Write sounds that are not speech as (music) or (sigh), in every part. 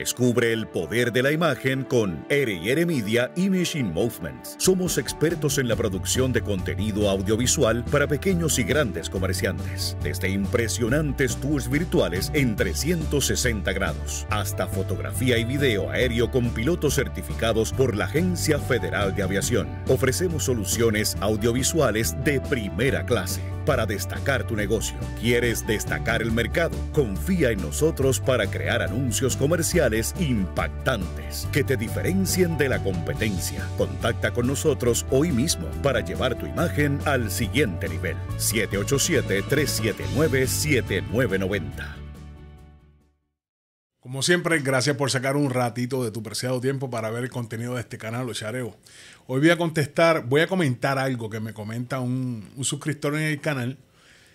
Descubre el poder de la imagen con R&R Media Image Movements. Somos expertos en la producción de contenido audiovisual para pequeños y grandes comerciantes, desde impresionantes tours virtuales en 360 grados hasta fotografía y video aéreo con pilotos certificados por la Agencia Federal de Aviación. Ofrecemos soluciones audiovisuales de primera clase para destacar tu negocio. ¿Quieres destacar el mercado? Confía en nosotros para crear anuncios comerciales impactantes que te diferencien de la competencia. Contacta con nosotros hoy mismo para llevar tu imagen al siguiente nivel. 787 379 7990 como siempre, gracias por sacar un ratito de tu preciado tiempo para ver el contenido de este canal, Los Chareo. Hoy voy a contestar, voy a comentar algo que me comenta un, un suscriptor en el canal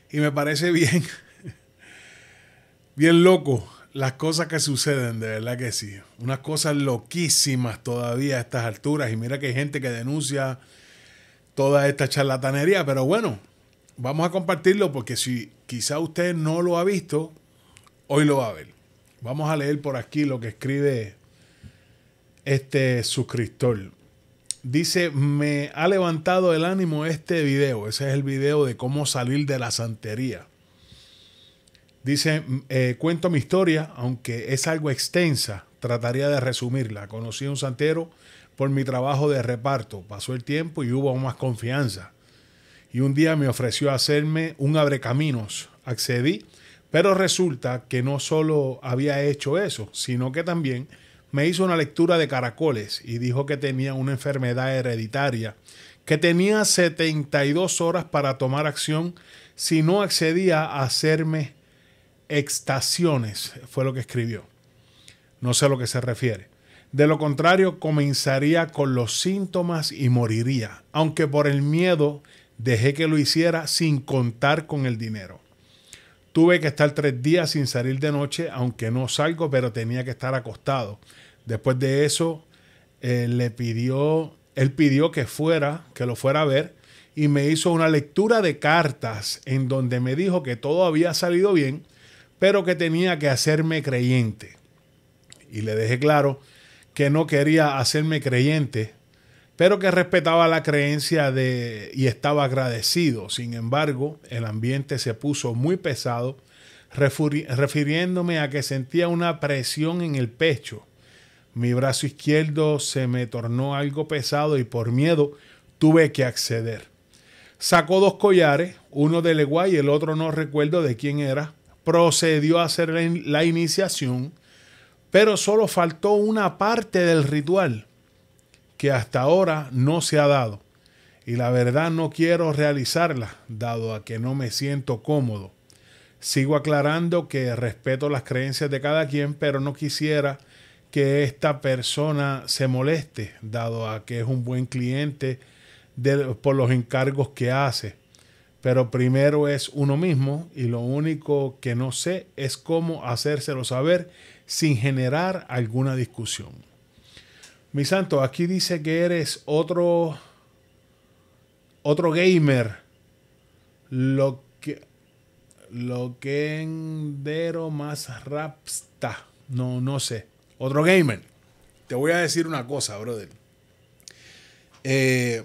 y me parece bien, (laughs) bien loco las cosas que suceden, de verdad que sí. Unas cosas loquísimas todavía a estas alturas. Y mira que hay gente que denuncia toda esta charlatanería. Pero bueno, vamos a compartirlo porque si quizá usted no lo ha visto, hoy lo va a ver. Vamos a leer por aquí lo que escribe este suscriptor. Dice, me ha levantado el ánimo este video. Ese es el video de cómo salir de la santería. Dice, eh, cuento mi historia, aunque es algo extensa, trataría de resumirla. Conocí a un santero por mi trabajo de reparto. Pasó el tiempo y hubo más confianza. Y un día me ofreció hacerme un abrecaminos. Accedí pero resulta que no solo había hecho eso, sino que también me hizo una lectura de caracoles y dijo que tenía una enfermedad hereditaria, que tenía 72 horas para tomar acción si no accedía a hacerme extaciones, fue lo que escribió. No sé a lo que se refiere. De lo contrario, comenzaría con los síntomas y moriría, aunque por el miedo dejé que lo hiciera sin contar con el dinero. Tuve que estar tres días sin salir de noche, aunque no salgo, pero tenía que estar acostado. Después de eso, eh, le pidió, él pidió que fuera, que lo fuera a ver, y me hizo una lectura de cartas en donde me dijo que todo había salido bien, pero que tenía que hacerme creyente. Y le dejé claro que no quería hacerme creyente pero que respetaba la creencia de y estaba agradecido. Sin embargo, el ambiente se puso muy pesado, refiriéndome a que sentía una presión en el pecho. Mi brazo izquierdo se me tornó algo pesado y por miedo tuve que acceder. Sacó dos collares, uno de Leguay y el otro no recuerdo de quién era. Procedió a hacer la iniciación, pero solo faltó una parte del ritual hasta ahora no se ha dado y la verdad no quiero realizarla, dado a que no me siento cómodo. Sigo aclarando que respeto las creencias de cada quien, pero no quisiera que esta persona se moleste, dado a que es un buen cliente por los encargos que hace. Pero primero es uno mismo y lo único que no sé es cómo hacérselo saber sin generar alguna discusión. Mi santo, aquí dice que eres otro otro gamer. Lo que lo que endero más rapsta. No, no sé. Otro gamer. Te voy a decir una cosa, brother. Eh,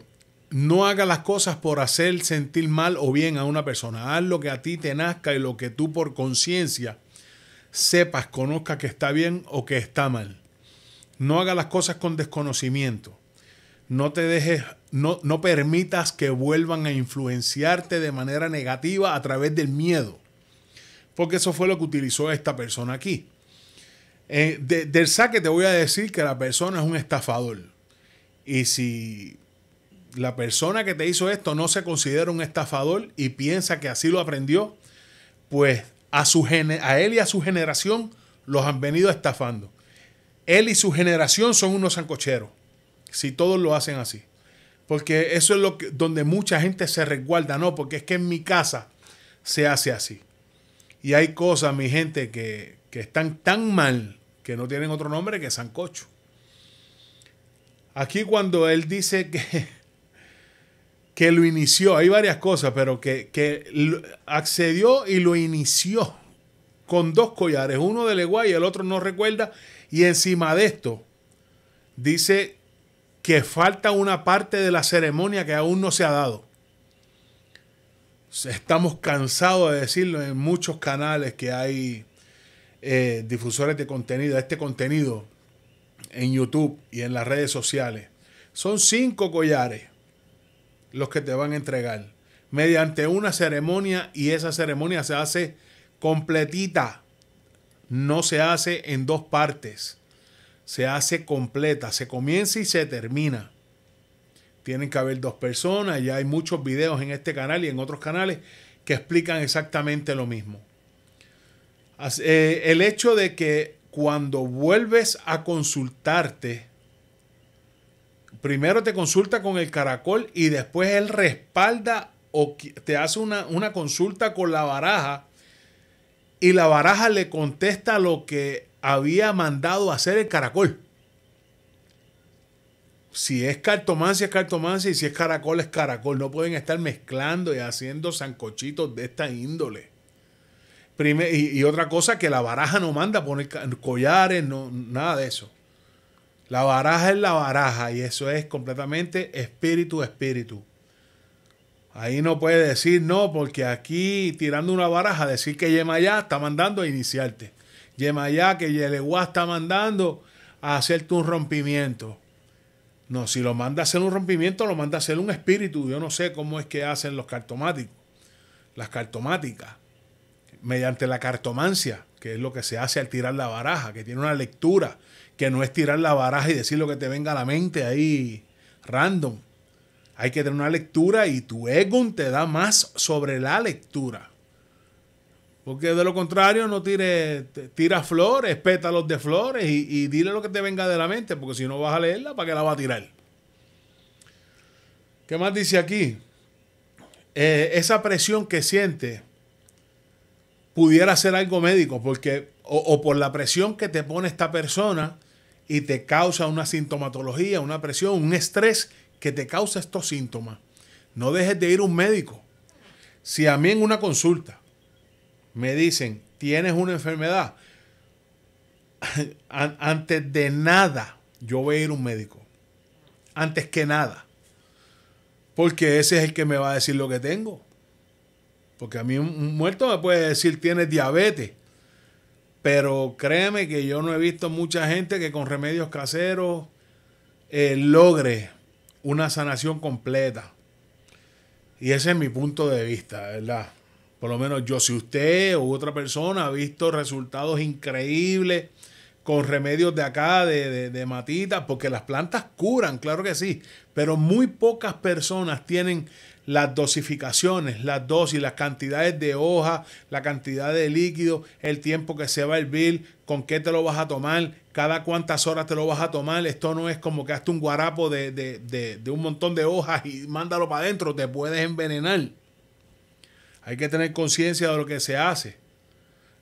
no hagas las cosas por hacer sentir mal o bien a una persona. Haz lo que a ti te nazca y lo que tú por conciencia sepas, conozcas que está bien o que está mal. No haga las cosas con desconocimiento. No te dejes, no, no permitas que vuelvan a influenciarte de manera negativa a través del miedo. Porque eso fue lo que utilizó esta persona aquí. Eh, del saque te voy a decir que la persona es un estafador. Y si la persona que te hizo esto no se considera un estafador y piensa que así lo aprendió, pues a, su, a él y a su generación los han venido estafando él y su generación son unos sancocheros, si todos lo hacen así. Porque eso es lo que, donde mucha gente se resguarda, no, porque es que en mi casa se hace así. Y hay cosas, mi gente, que, que están tan mal que no tienen otro nombre que sancocho. Aquí cuando él dice que, (laughs) que lo inició, hay varias cosas, pero que, que accedió y lo inició con dos collares, uno de Leguay y el otro no recuerda, y encima de esto, dice que falta una parte de la ceremonia que aún no se ha dado. Estamos cansados de decirlo en muchos canales que hay eh, difusores de contenido, este contenido en YouTube y en las redes sociales. Son cinco collares los que te van a entregar mediante una ceremonia y esa ceremonia se hace completita no se hace en dos partes, se hace completa, se comienza y se termina. Tienen que haber dos personas, ya hay muchos videos en este canal y en otros canales que explican exactamente lo mismo. Eh, el hecho de que cuando vuelves a consultarte, primero te consulta con el caracol y después él respalda o te hace una, una consulta con la baraja y la baraja le contesta lo que había mandado hacer el caracol. Si es cartomancia, es cartomancia, y si es caracol, es caracol. No pueden estar mezclando y haciendo zancochitos de esta índole. y, otra cosa, que la baraja no manda poner collares, no, nada de eso. La baraja es la baraja y eso es completamente espíritu espíritu. Ahí no puede decir no, porque aquí tirando una baraja, decir que Yemayá está mandando a iniciarte. Yemayá que Yeleguá está mandando a hacerte un rompimiento. No, si lo manda a hacer un rompimiento, lo manda a hacer un espíritu. Yo no sé cómo es que hacen los cartomáticos, las cartomáticas, mediante la cartomancia, que es lo que se hace al tirar la baraja, que tiene una lectura, que no es tirar la baraja y decir lo que te venga a la mente ahí random hay que tener una lectura y tu ego te da más sobre la lectura. Porque de lo contrario, no tires, tira flores, pétalos de flores y, dile lo que te venga de la mente, porque si no vas a leerla, ¿para qué la va a tirar? ¿Qué más dice aquí? Eh, esa presión que siente pudiera ser algo médico, porque o, por la presión que te pone esta persona y te causa una sintomatología, una presión, un estrés que te causa estos síntomas, no dejes de ir a un médico. Si a mí en una consulta me dicen, tienes una enfermedad, (laughs) antes de nada yo voy a ir a un médico. Antes que nada. Porque ese es el que me va a decir lo que tengo. Porque a mí un muerto me puede decir, tienes diabetes. Pero créeme que yo no he visto mucha gente que con remedios caseros eh, logre una sanación completa. Y ese es mi punto de vista, ¿verdad? Por lo menos yo, si usted u otra persona ha visto resultados increíbles con remedios de acá, de, de, de matitas, porque las plantas curan, claro que sí, pero muy pocas personas tienen las dosificaciones, las dosis, las cantidades de hoja, la cantidad de líquido, el tiempo que se va a hervir, con qué te lo vas a tomar, cada cuántas horas te lo vas a tomar. Esto no es como que hazte un guarapo de, de, de, un montón de hojas y mándalo para adentro, te puedes envenenar. Hay que tener conciencia de lo que se hace.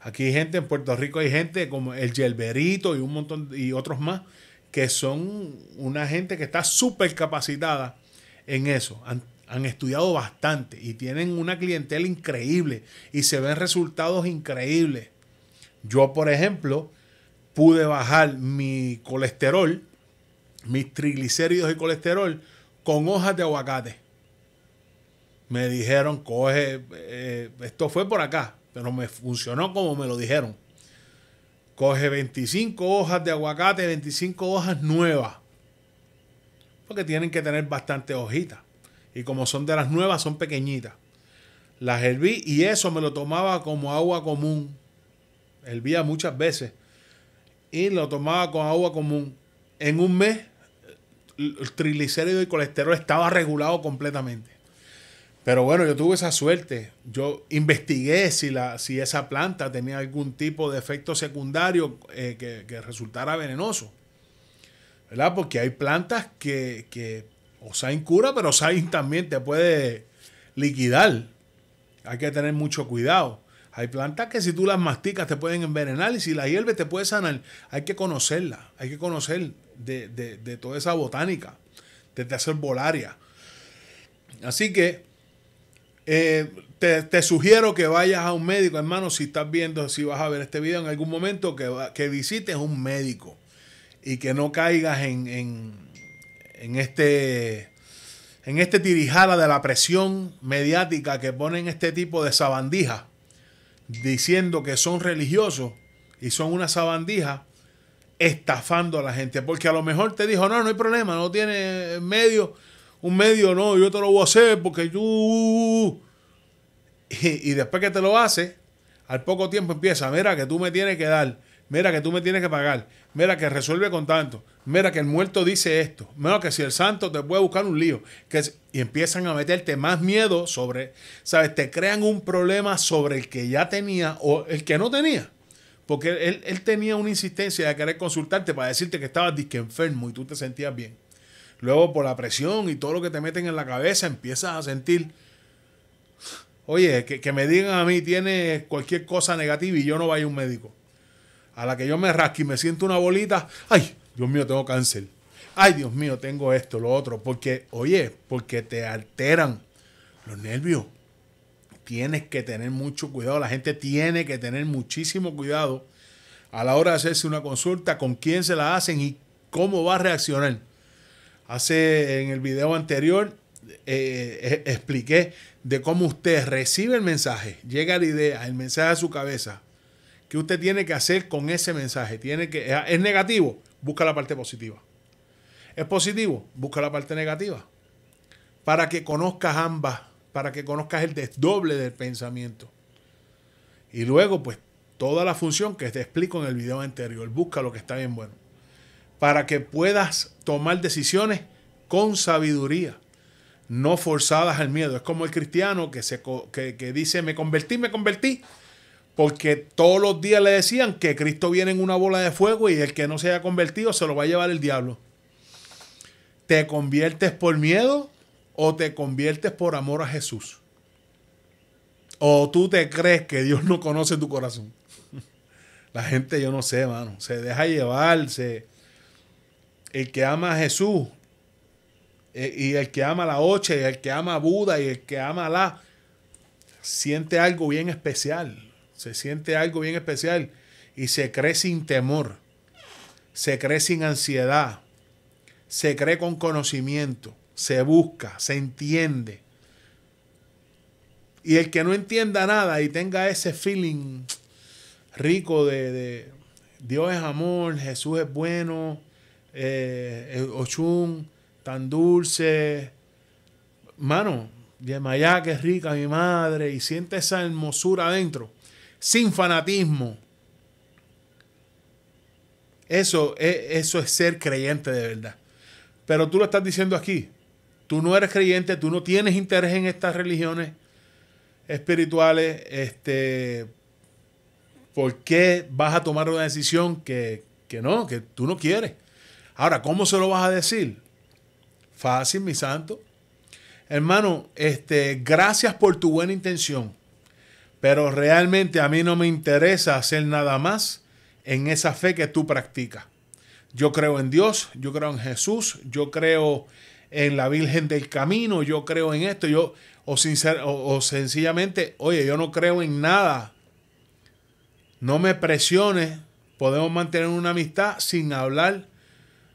Aquí hay gente, en Puerto Rico hay gente como el Yelberito y un montón y otros más, que son una gente que está súper capacitada en eso han estudiado bastante y tienen una clientela increíble y se ven resultados increíbles. Yo, por ejemplo, pude bajar mi colesterol, mis triglicéridos y colesterol con hojas de aguacate. Me dijeron, coge, eh, esto fue por acá, pero me funcionó como me lo dijeron. Coge 25 hojas de aguacate, 25 hojas nuevas, porque tienen que tener bastante hojitas y como son de las nuevas, son pequeñitas. Las herví y eso me lo tomaba como agua común. Hervía muchas veces. Y lo tomaba con agua común. En un mes, el triglicérido y colesterol estaba regulado completamente. Pero bueno, yo tuve esa suerte. Yo investigué si, la, si esa planta tenía algún tipo de efecto secundario eh, que, resultara venenoso. ¿Verdad? Porque hay plantas que, que Osain cura, pero Osain también te puede liquidar. Hay que tener mucho cuidado. Hay plantas que si tú las masticas te pueden envenenar y si las hierves te puede sanar. Hay que conocerla. hay que conocer de, toda esa botánica, de hacer volaria. Así que eh, te, sugiero que vayas a un médico, hermano, si estás viendo, si vas a ver este video en algún momento, que, que visites un médico y que no caigas en en este en este tirijala de la presión mediática que ponen este tipo de sabandijas, diciendo que son religiosos y son una sabandija, estafando a la gente. Porque a lo mejor te dijo, no, no hay problema, no tiene medio, un medio, no, yo te lo voy a hacer porque yo... (laughs) Y, y después que te lo hace, al poco tiempo empieza, mira que tú me tienes que dar, mira que tú me tienes que pagar, mira que resuelve con tanto, mira que el muerto dice esto, mira que si el santo te puede buscar un lío, que y empiezan a meterte más miedo sobre, ¿sabes? Te crean un problema sobre el que ya tenía o el que no tenía. Porque él, tenía una insistencia de querer consultarte para decirte que estabas disque enfermo y tú te sentías bien. Luego por la presión y todo lo que te meten en la cabeza empiezas a sentir, oye, que, que me digan a mí tiene cualquier cosa negativa y yo no vaya a un médico. A la que yo me rasque y me siento una bolita, ay, Dios mío, tengo cáncer. Ay, Dios mío, tengo esto, lo otro. Porque, oye, porque te alteran los nervios. Tienes que tener mucho cuidado. La gente tiene que tener muchísimo cuidado a la hora de hacerse una consulta, con quién se la hacen y cómo va a reaccionar. Hace en el video anterior eh, eh, expliqué de cómo usted recibe el mensaje, llega la idea, el mensaje a su cabeza. ¿Qué usted tiene que hacer con ese mensaje? Tiene que, es negativo busca la parte positiva. ¿Es positivo? Busca la parte negativa. Para que conozcas ambas, para que conozcas el desdoble del pensamiento. Y luego, pues, toda la función que te explico en el video anterior. Busca lo que está bien bueno. Para que puedas tomar decisiones con sabiduría, no forzadas al miedo. Es como el cristiano que, se, que dice, me convertí, me convertí, porque todos los días le decían que Cristo viene en una bola de fuego y el que no se haya convertido se lo va a llevar el diablo. ¿Te conviertes por miedo o te conviertes por amor a Jesús? ¿O tú te crees que Dios no conoce tu corazón? (laughs) La gente, yo no sé, mano, se deja llevar. El que ama a Jesús eh, y el que ama a la Oche, y el que ama a Buda y el que ama a la, siente algo bien especial se siente algo bien especial y se cree sin temor, se cree sin ansiedad, se cree con conocimiento, se busca, se entiende. Y el que no entienda nada y tenga ese feeling rico de, Dios es amor, Jesús es bueno, eh, eh Ochun, tan dulce, mano, Yemayá que es rica mi madre, y siente esa hermosura adentro sin fanatismo. Eso es, eso es ser creyente de verdad. Pero tú lo estás diciendo aquí. Tú no eres creyente, tú no tienes interés en estas religiones espirituales. Este, ¿Por qué vas a tomar una decisión que, no, que tú no quieres? Ahora, ¿cómo se lo vas a decir? Fácil, mi santo. Hermano, este, gracias por tu buena intención. Pero realmente a mí no me interesa hacer nada más en esa fe que tú practicas. Yo creo en Dios, yo creo en Jesús, yo creo en la Virgen del Camino, yo creo en esto, yo o, o sencillamente, oye, yo no creo en nada. No me presiones, podemos mantener una amistad sin hablar.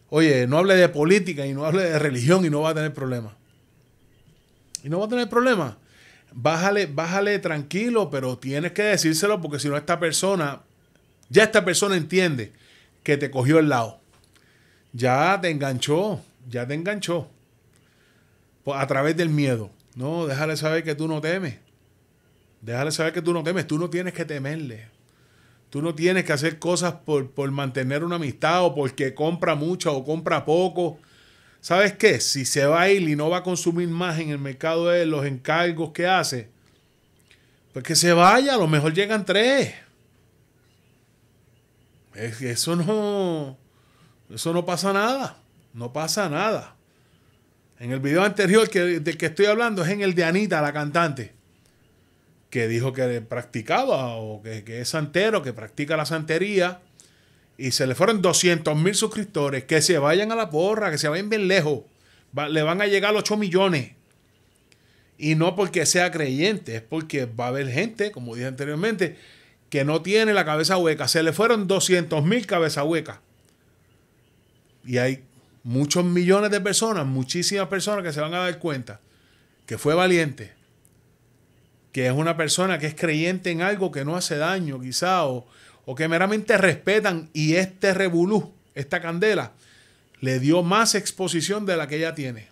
Oye, no hable de política y no hable de religión y no va a tener problema. Y no va a tener problema bájale, bájale tranquilo, pero tienes que decírselo porque si no esta persona, ya esta persona entiende que te cogió el lado. Ya te enganchó, ya te enganchó. Pues, a través del miedo. No, déjale saber que tú no temes. Déjale saber que tú no temes. Tú no tienes que temerle. Tú no tienes que hacer cosas por, por mantener una amistad o porque compra mucho o compra poco. ¿Sabes qué? Si se va a ir y no va a consumir más en el mercado de los encargos que hace, pues que se vaya, a lo mejor llegan tres. eso no. Eso no pasa nada. No pasa nada. En el video anterior que, del que estoy hablando es en el de Anita, la cantante, que dijo que practicaba o que, que es santero, que practica la santería y se le fueron 200 mil suscriptores, que se vayan a la porra, que se vayan bien lejos. le van a llegar 8 millones. Y no porque sea creyente, es porque va a haber gente, como dije anteriormente, que no tiene la cabeza hueca. Se le fueron 200 mil cabezas huecas. Y hay muchos millones de personas, muchísimas personas que se van a dar cuenta que fue valiente, que es una persona que es creyente en algo que no hace daño, quizá, o, o que meramente respetan y este revolú, esta candela, le dio más exposición de la que ella tiene.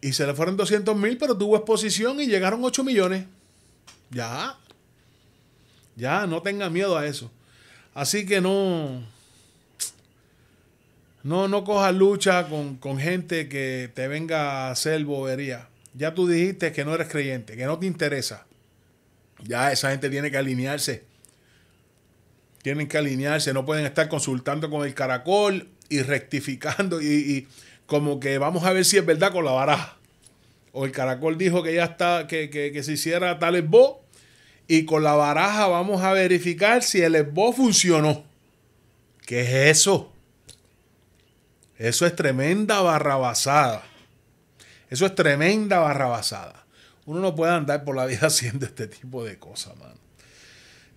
Y se le fueron 200 mil, pero tuvo exposición y llegaron 8 millones. Ya. Ya, no tenga miedo a eso. Así que no. No, no cojas lucha con, con gente que te venga a hacer bobería. Ya tú dijiste que no eres creyente, que no te interesa. Ya esa gente tiene que alinearse tienen que alinearse, no pueden estar consultando con el caracol y rectificando y, como que vamos a ver si es verdad con la baraja. O el caracol dijo que ya está, que, se hiciera tal esbo y con la baraja vamos a verificar si el esbo funcionó. ¿Qué es eso? Eso es tremenda barrabasada. Eso es tremenda barrabasada. Uno no puede andar por la vida (laughs) haciendo este tipo de cosas, mano.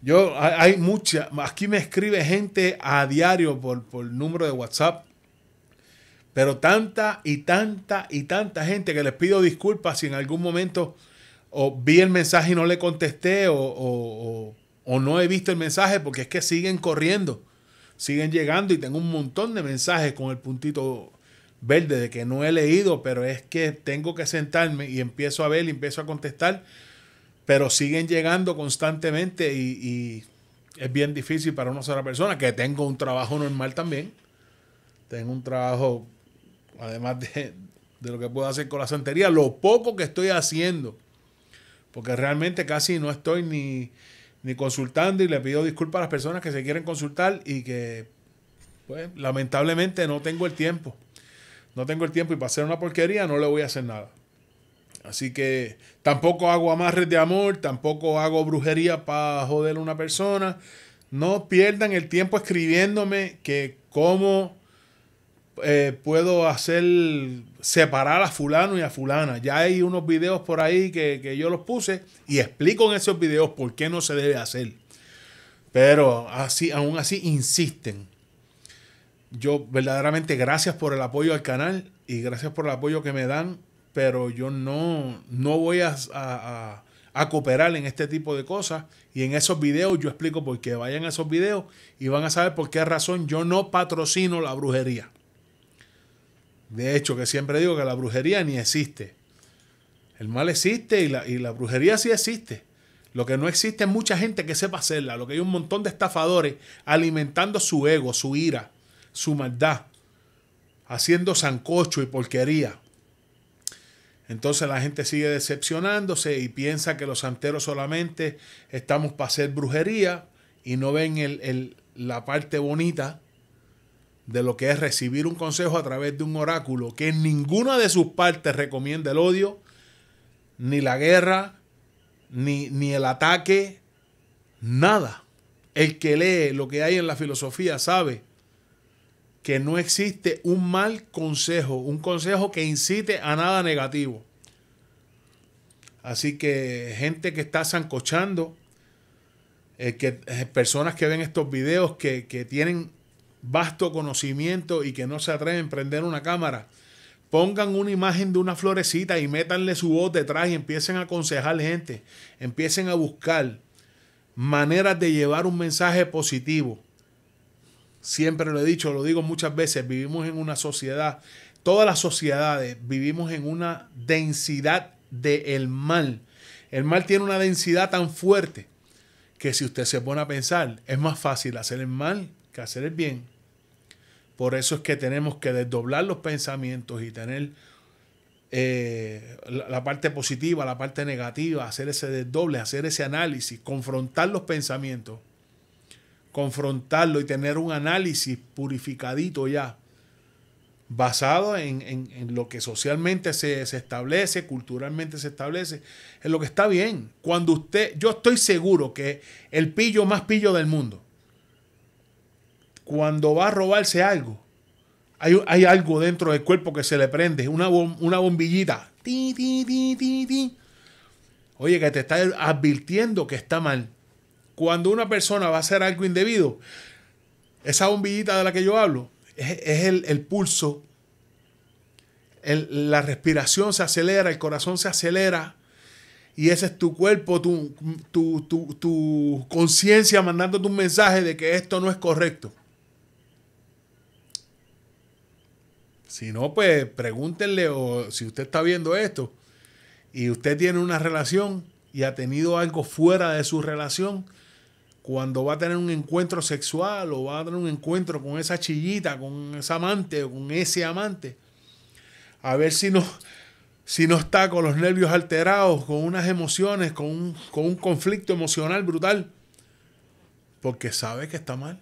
Yo, hay mucha, aquí me escribe gente a diario por, por número de WhatsApp, pero tanta y tanta y tanta gente que les pido disculpas si en algún momento o vi el mensaje y no le contesté o, o, no he visto el mensaje porque es que siguen corriendo, siguen llegando y tengo un montón de mensajes con el puntito verde de que no he leído, pero es que tengo que sentarme y empiezo a ver y empiezo a contestar pero siguen llegando constantemente y, es bien difícil para una sola persona, que tengo un trabajo normal también. Tengo un trabajo, además de, lo que puedo hacer con la santería, lo poco que estoy haciendo, porque realmente casi no estoy ni, ni consultando y le pido disculpas a las personas que se quieren consultar y que, pues, lamentablemente no tengo el tiempo. No tengo el tiempo y para hacer una porquería no le voy a hacer nada. Así que tampoco hago amarres de amor, tampoco hago brujería para joder a una persona. No pierdan el tiempo escribiéndome que cómo eh, puedo hacer separar a fulano y a fulana. Ya hay unos videos por ahí que, yo los puse y explico en esos videos por qué no se debe hacer. Pero así, aún así insisten. Yo verdaderamente gracias por el apoyo al canal y gracias por el apoyo que me dan pero yo no, no voy a, cooperar en este tipo de cosas. Y en esos videos yo explico por qué. Vayan a esos videos y van a saber por qué razón yo no patrocino la brujería. De hecho, que siempre digo que la brujería ni existe. El mal existe y la, brujería sí existe. Lo que no existe es mucha gente que sepa hacerla. Lo que hay un montón de estafadores alimentando su ego, su ira, su maldad, haciendo sancocho y porquería. Entonces la gente sigue decepcionándose y piensa que los santeros solamente estamos para hacer brujería y no ven la parte bonita de lo que es recibir un consejo a través de un oráculo que en ninguna de sus partes recomienda el odio, ni la guerra, ni, ni el ataque, nada. El que lee lo que hay en la filosofía sabe que no existe un mal consejo, un consejo que incite a nada negativo. Así que gente que está zancochando, eh, que, eh, personas que ven estos videos que, que tienen vasto conocimiento y que no se atreven a prender una cámara, pongan una imagen de una florecita y métanle su voz detrás y empiecen a aconsejar gente, empiecen a buscar maneras de llevar un mensaje positivo siempre lo he dicho, lo digo muchas veces, vivimos en una sociedad, todas las sociedades vivimos en una densidad del mal. El mal tiene una densidad tan fuerte que si usted se pone a pensar, es más fácil hacer el mal que hacer el bien. Por eso es que tenemos que desdoblar los pensamientos y tener eh, la, la, parte positiva, la parte negativa, hacer ese desdoble, hacer ese análisis, confrontar los pensamientos confrontarlo y tener un análisis purificadito ya, basado en, lo que socialmente se, establece, culturalmente se establece, en lo que está bien. Cuando usted, yo estoy seguro que el pillo más pillo del mundo, cuando va a robarse algo, hay, algo dentro del cuerpo que se le prende, una, una bombillita. Oye, que te está advirtiendo que está mal cuando una persona va a hacer algo indebido, esa bombillita de la que yo hablo es, el, pulso, la respiración se acelera, el corazón se acelera y ese es tu cuerpo, tu, tu, tu conciencia mandándote un mensaje de que esto no es correcto. Si no, pues pregúntenle o si usted está viendo esto y usted tiene una relación y ha tenido algo fuera de su relación, cuando va a tener un encuentro sexual o va a tener un encuentro con esa chillita, con esa amante o con ese amante. A ver si no, si no está con los nervios alterados, con unas emociones, con un, conflicto emocional brutal. Porque sabe que está mal.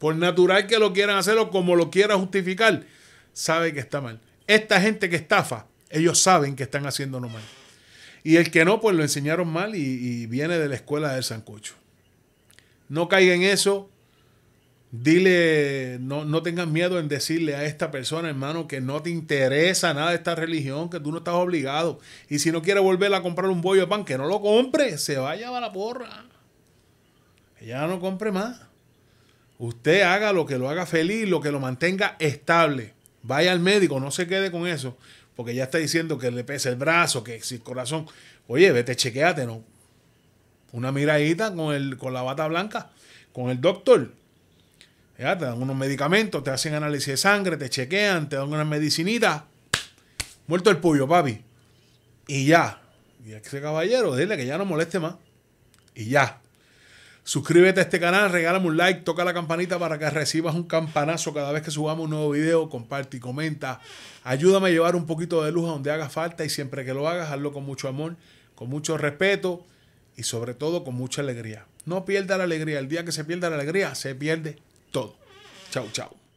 Por natural que lo quieran hacer o como lo quiera justificar, sabe que está mal. Esta gente que estafa, ellos saben que están haciéndolo mal. Y el que no, pues lo enseñaron mal y, y viene de la escuela del Sancocho. No caiga en eso. Dile, no, no tengas miedo en decirle a esta persona, hermano, que no te interesa nada esta religión, que tú no estás obligado. Y si no quiere volver a comprar un bollo de pan, que no lo compre, se vaya a la porra. ya no compre más. Usted haga lo que lo haga feliz, lo que lo mantenga estable. Vaya al médico, no se quede con eso, porque ya está diciendo que le pesa el brazo, que si el corazón. Oye, vete, chequeate, no, una miradita con, el, con la bata blanca, con el doctor. Ya, te dan unos medicamentos, te hacen análisis de sangre, te chequean, te dan una medicinita Muerto el puyo papi. Y ya. Y ese caballero, dile que ya no moleste más. Y ya. Suscríbete a este canal, regálame un like, toca la campanita para que recibas un campanazo cada vez que subamos un nuevo video, comparte y comenta. Ayúdame a llevar un poquito de luz a donde haga falta y siempre que lo hagas, hazlo con mucho amor, con mucho respeto y sobre todo con mucha alegría. No pierda la alegría. El día que se pierda la alegría, se pierde todo. Chau, chau.